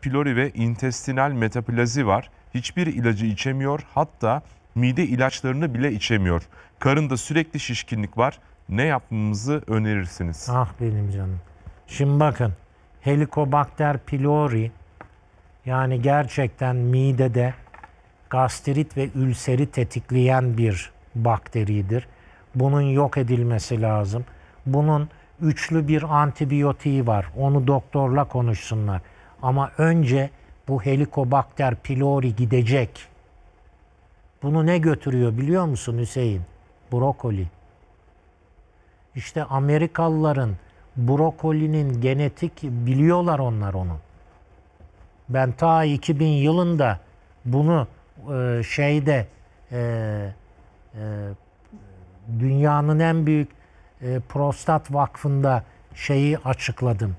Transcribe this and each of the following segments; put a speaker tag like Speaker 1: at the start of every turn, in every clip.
Speaker 1: pylori ve intestinal metaplazi var. Hiçbir ilacı içemiyor hatta mide ilaçlarını bile içemiyor. Karında sürekli şişkinlik var. Ne yapmamızı önerirsiniz? Ah benim canım. Şimdi bakın Helicobacter pylori yani gerçekten midede gastrit ve ülseri tetikleyen bir bakteridir. Bunun yok edilmesi lazım. Bunun üçlü bir antibiyotiği var. Onu doktorla konuşsunlar. Ama önce bu Helicobacter pylori gidecek. Bunu ne götürüyor biliyor musun Hüseyin? Brokoli. İşte Amerikalıların brokolinin genetik biliyorlar onlar onu. Ben ta 2000 yılında bunu e, şeyde e, e, dünyanın en büyük e, prostat vakfında şeyi açıkladım.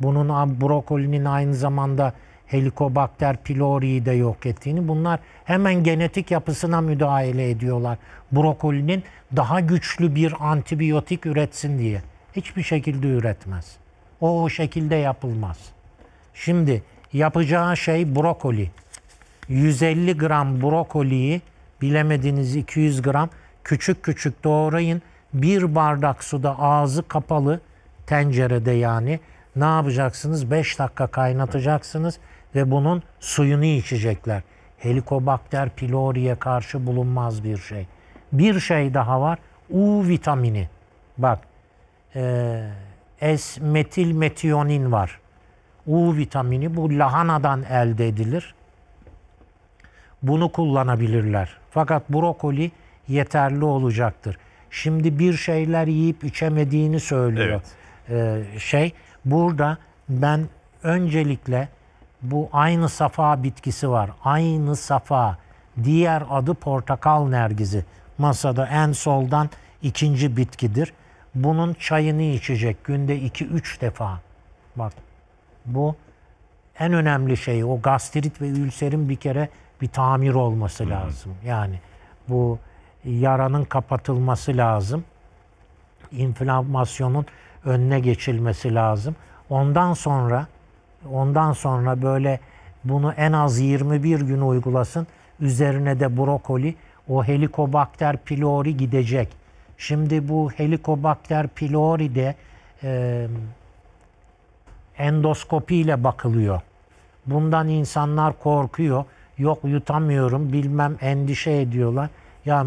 Speaker 1: Bunun brokolinin aynı zamanda Helicobacter pylori'yi de yok ettiğini. Bunlar hemen genetik yapısına müdahale ediyorlar. Brokolinin daha güçlü bir antibiyotik üretsin diye. Hiçbir şekilde üretmez. O, o şekilde yapılmaz. Şimdi yapacağı şey brokoli. 150 gram brokoliyi bilemediniz 200 gram küçük küçük doğrayın. Bir bardak suda ağzı kapalı tencerede yani ne yapacaksınız? 5 dakika kaynatacaksınız ve bunun suyunu içecekler. Helikobakter pylori'ye karşı bulunmaz bir şey. Bir şey daha var. U vitamini. Bak e, S-metil metiyonin var. U vitamini bu lahanadan elde edilir. Bunu kullanabilirler. Fakat brokoli yeterli olacaktır. Şimdi bir şeyler yiyip içemediğini söylüyor. Evet. Ee, şey Burada ben öncelikle bu aynı safa bitkisi var. Aynı safa. Diğer adı portakal nergizi. Masada en soldan ikinci bitkidir. Bunun çayını içecek günde 2-3 defa. Bak bu en önemli şey o gastrit ve ülserin bir kere bir tamir olması lazım. Yani bu yaranın kapatılması lazım inflamasyonun önüne geçilmesi lazım. Ondan sonra ondan sonra böyle bunu en az 21 gün uygulasın. Üzerine de brokoli, o Helicobacter pylori gidecek. Şimdi bu Helicobacter pylori de e, endoskopi ile bakılıyor. Bundan insanlar korkuyor. Yok yutamıyorum, bilmem endişe ediyorlar. Ya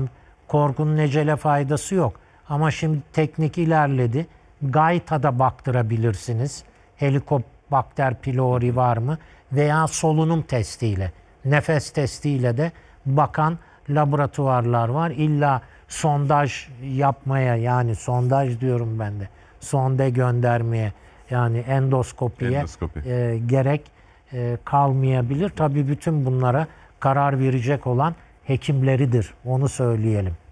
Speaker 1: korkunun necele faydası yok. Ama şimdi teknik ilerledi. Gayta da baktırabilirsiniz. Helikobakter pylori var mı? Veya solunum testiyle, nefes testiyle de bakan laboratuvarlar var. İlla sondaj yapmaya yani sondaj diyorum ben de. Sonde göndermeye yani endoskopiye Endoskopi. e, gerek e, kalmayabilir. Tabii bütün bunlara karar verecek olan hekimleridir. Onu söyleyelim.